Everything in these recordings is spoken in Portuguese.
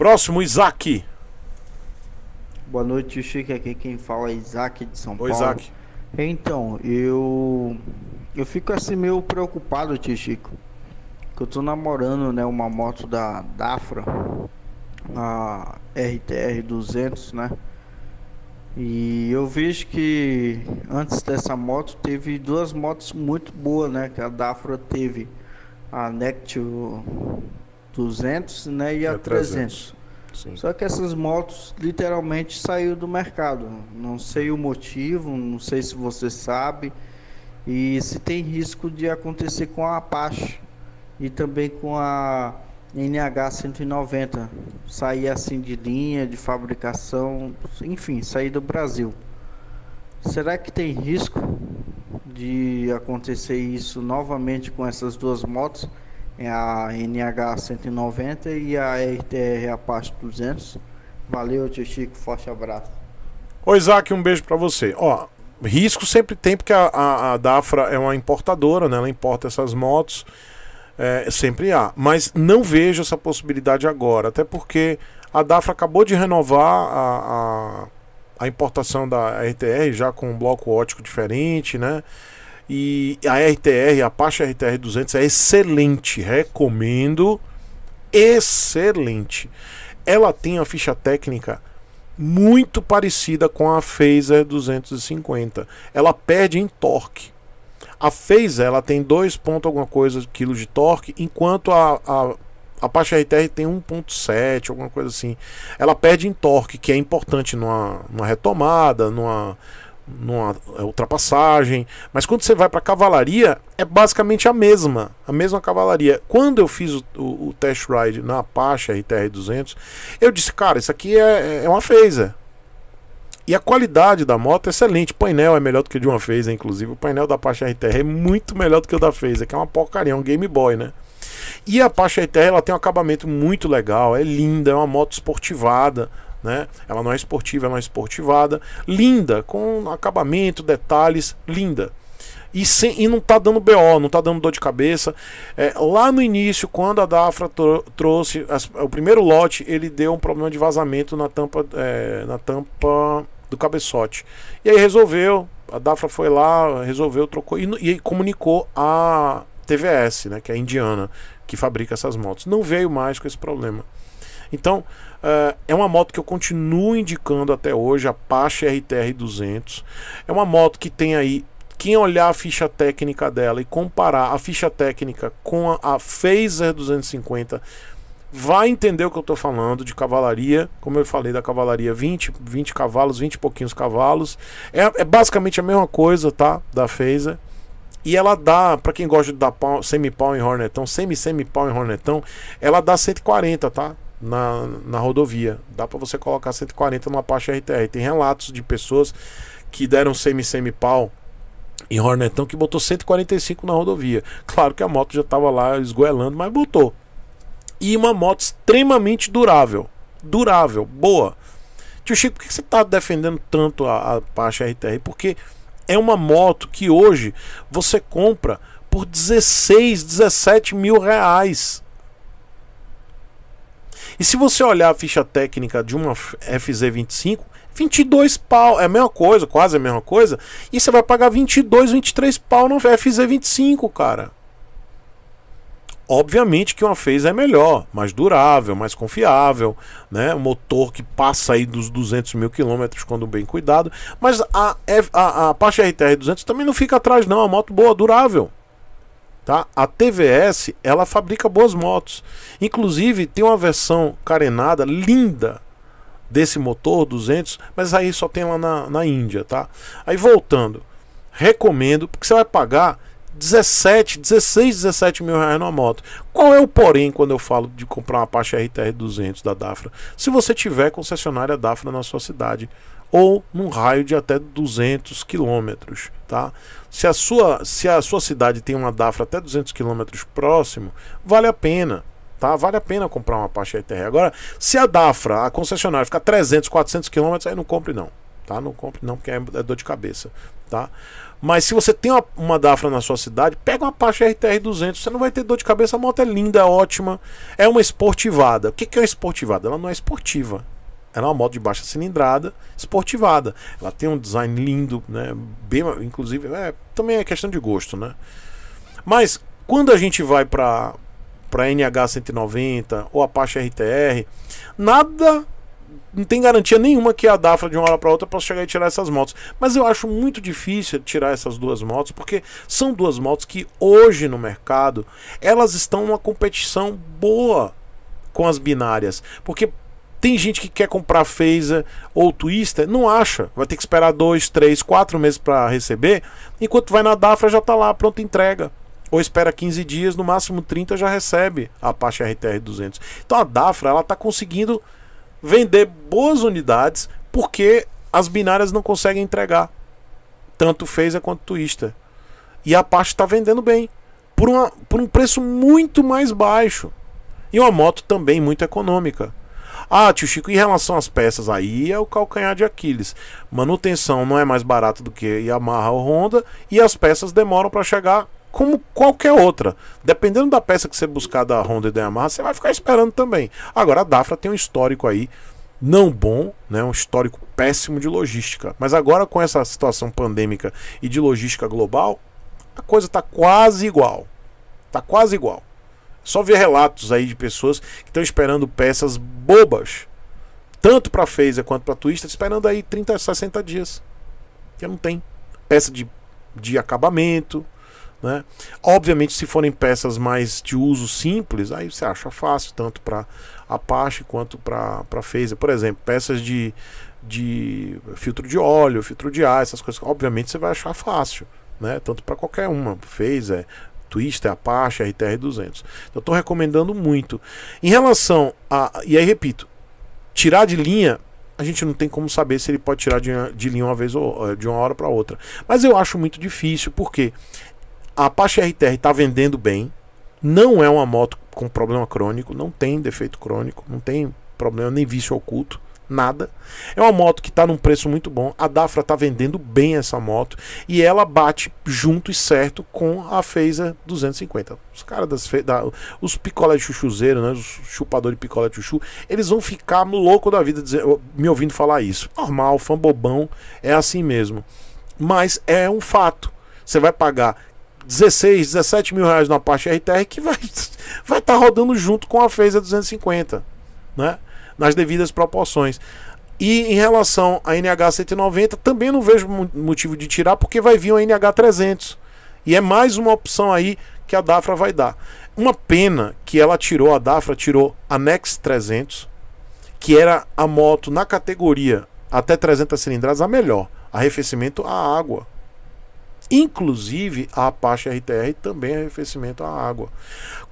Próximo, Isaac. Boa noite, Chico. Aqui quem fala é Isaac de São Oi, Paulo. Isaac. Então, eu eu fico assim meio preocupado, tio Chico. Que eu tô namorando, né, uma moto da Dafra, a RTR 200, né? E eu vejo que antes dessa moto teve duas motos muito boas, né? Que a Dafra teve a Nectio 200 né, e a, a 300. 300. Só que essas motos literalmente saiu do mercado. Não sei o motivo, não sei se você sabe. E se tem risco de acontecer com a Apache e também com a NH 190. Sair assim de linha, de fabricação, enfim, sair do Brasil. Será que tem risco de acontecer isso novamente com essas duas motos? é a NH 190 e a RTR Apache 200. Valeu, tio Chico, forte abraço. Ô Isaac, um beijo para você. Ó, risco sempre tem, porque a, a, a, Dafra é uma importadora, né? Ela importa essas motos. É, sempre há. Mas não vejo essa possibilidade agora. Até porque a Dafra acabou de renovar a, a, a importação da RTR já com um bloco ótico diferente, né? E a RTR, a Apache RTR 200 é excelente, recomendo. Excelente. Ela tem a ficha técnica muito parecida com a Phaser 250. Ela perde em torque. A Phaser ela tem 2 ponto alguma coisa quilos de torque, enquanto a, a a Apache RTR tem 1.7, alguma coisa assim. Ela perde em torque, que é importante numa, numa retomada, numa, numa é ultrapassagem. Mas quando você vai para cavalaria, é basicamente a mesma, a mesma cavalaria. Quando eu fiz o, o, o test ride na Apache RTR200, eu disse, cara, isso aqui é, é, é uma phaser. E a qualidade da moto é excelente. O painel é melhor do que o de uma Phaser, inclusive. O painel da Apache RTR é muito melhor do que o da Phaser, que é uma porcaria, é um Game Boy, né? E a Apache RTR ela tem um acabamento muito legal, é linda, é uma moto esportivada, né? Ela não é esportiva, ela é esportivada, linda, com acabamento, detalhes, linda. E, sem, e não tá dando BO, não tá dando dor de cabeça. É, lá no início, quando a Dafra trouxe as, o primeiro lote, ele deu um problema de vazamento na tampa, é, na tampa do cabeçote. E aí resolveu, a Dafra foi lá, resolveu, trocou e, e comunicou a TVS, né, que é a indiana, que fabrica essas motos. Não veio mais com esse problema. Então, uh, é uma moto que eu continuo indicando até hoje, a Apache RTR 200. É uma moto que tem aí quem olhar a ficha técnica dela e comparar a ficha técnica com a, a Phaser 250 vai entender o que eu estou falando de cavalaria, como eu falei da cavalaria 20, 20 cavalos, 20 e pouquinhos cavalos. É, é basicamente a mesma coisa, tá? Da Phaser. E ela dá, para quem gosta de dar semi-pau em Hornetão, semi-semi-pau em Hornetão, ela dá 140, tá? na, na rodovia. Dá para você colocar 140 numa Apache RTR. Tem relatos de pessoas que deram semi-semi-pau em Hornetão que botou 145 na rodovia. Claro que a moto já estava lá esgoelando, mas botou. E uma moto extremamente durável. Durável, boa. Tio Chico, por que você está defendendo tanto a, a Apache RTR? Porque é uma moto que hoje você compra por 16, 17 mil reais. E se você olhar a ficha técnica de uma FZ25, 22 pau, é a mesma coisa, quase a mesma coisa, e você vai pagar 22, 23 pau no FZ25, cara. Obviamente que uma fez é melhor, mais durável, mais confiável, né? Um motor que passa aí dos 200 mil quilômetros quando bem cuidado, mas a, F, a, a Apache RTR 200 também não fica atrás não, é uma moto boa, durável. Tá? A TVS ela fabrica boas motos. Inclusive tem uma versão carenada linda desse motor 200, mas aí só tem lá na, na Índia, tá? Aí voltando, recomendo porque você vai pagar 17, 16, 17 mil reais numa moto. Qual é o porém quando eu falo de comprar uma Apache RTR 200 da Dafra? Se você tiver concessionária Dafra na sua cidade ou num raio de até 200 quilômetros, tá? Se a sua se a sua cidade tem uma Dafra até 200 quilômetros próximo, vale a pena. Tá? Vale a pena comprar uma Apache RTR. Agora, se a Dafra, a concessionária, ficar 300, 400 quilômetros, aí não compre não tá? Não compre não, porque é, é dor de cabeça, tá? Mas se você tem uma, uma Dafra na sua cidade, pega uma Apache RTR 200, você não vai ter dor de cabeça, a moto é linda, é ótima, é uma esportivada. O que, que é uma esportivada? Ela não é esportiva, ela é uma moto de baixa cilindrada, esportivada. Ela tem um design lindo, né? Bem, inclusive, é, também é questão de gosto, né? Mas quando a gente vai para para NH190 ou Apache RTR, nada não tem garantia nenhuma que a DAFRA de uma hora para outra possa chegar e tirar essas motos. Mas eu acho muito difícil tirar essas duas motos, porque são duas motos que hoje no mercado elas estão uma competição boa com as binárias, porque tem gente que quer comprar Phaser ou Twister, não acha, vai ter que esperar dois, três, quatro meses para receber, enquanto vai na DAFRA já está lá pronta entrega ou espera 15 dias, no máximo 30 já recebe a Apache RTR 200. Então a Dafra ela está conseguindo vender boas unidades porque as binárias não conseguem entregar. Tanto fez quanto Twister. E a parte está vendendo bem. Por, uma, por um preço muito mais baixo. E uma moto também muito econômica. Ah, tio Chico, em relação às peças, aí é o calcanhar de Aquiles. Manutenção não é mais barato do que Yamaha ou Honda e as peças demoram para chegar como qualquer outra. Dependendo da peça que você buscar da Honda e da Yamaha, você vai ficar esperando também. Agora a Dafra tem um histórico aí não bom, né, um histórico péssimo de logística. Mas agora com essa situação pandêmica e de logística global, a coisa está quase igual. Está quase igual. Só ver relatos aí de pessoas que estão esperando peças bobas, tanto para Phaser quanto para Twister, esperando aí 30, 60 dias. Que não tem peça de, de acabamento, né? Obviamente, se forem peças mais de uso simples, aí você acha fácil, tanto para Apache quanto para Phaser. Por exemplo, peças de, de filtro de óleo, filtro de ar, essas coisas, obviamente você vai achar fácil. Né? Tanto para qualquer uma, Phaser, Twister, Apache, RTR200. Então, estou recomendando muito. Em relação a. E aí, repito, tirar de linha a gente não tem como saber se ele pode tirar de, de linha uma vez ou eh, de uma hora para outra. Mas eu acho muito difícil, porque a Apache RTR está vendendo bem. Não é uma moto com problema crônico, não tem defeito crônico, não tem problema nem vício oculto, nada. É uma moto que está num preço muito bom. A Dafra está vendendo bem essa moto e ela bate junto e certo com a Phaser 250. Os caras das da, os picolé de chuchuzeiro, né, os chupadores de picolé de chuchu, eles vão ficar louco da vida dizer, me ouvindo falar isso. Normal, fã bobão, é assim mesmo. Mas é um fato. Você vai pagar 16, 17 mil reais na parte RTR que vai estar vai tá rodando junto com a Phaser 250, né? nas devidas proporções. E em relação à NH190, também não vejo motivo de tirar, porque vai vir o NH300. E é mais uma opção aí que a Dafra vai dar. Uma pena que ela tirou, a Dafra tirou a Nex 300, que era a moto na categoria até 300 cilindradas a melhor. Arrefecimento a água, Inclusive, a Apache RTR também é arrefecimento à água.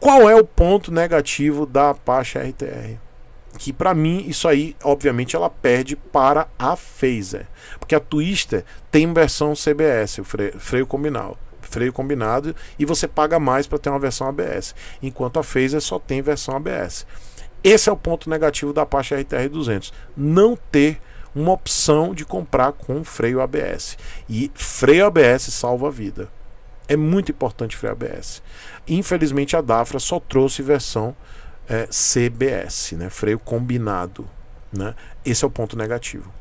Qual é o ponto negativo da Apache RTR? que para mim isso aí obviamente ela perde para a Phaser, porque a Twister tem versão CBS, freio, freio combinado, freio combinado e você paga mais para ter uma versão ABS, enquanto a Phaser só tem versão ABS. Esse é o ponto negativo da Apache RTR 200, não ter uma opção de comprar com freio ABS. E freio ABS salva a vida. É muito importante freio ABS. Infelizmente a Dafra só trouxe versão é, eh, CBS, né? freio combinado. Né? Esse é o ponto negativo.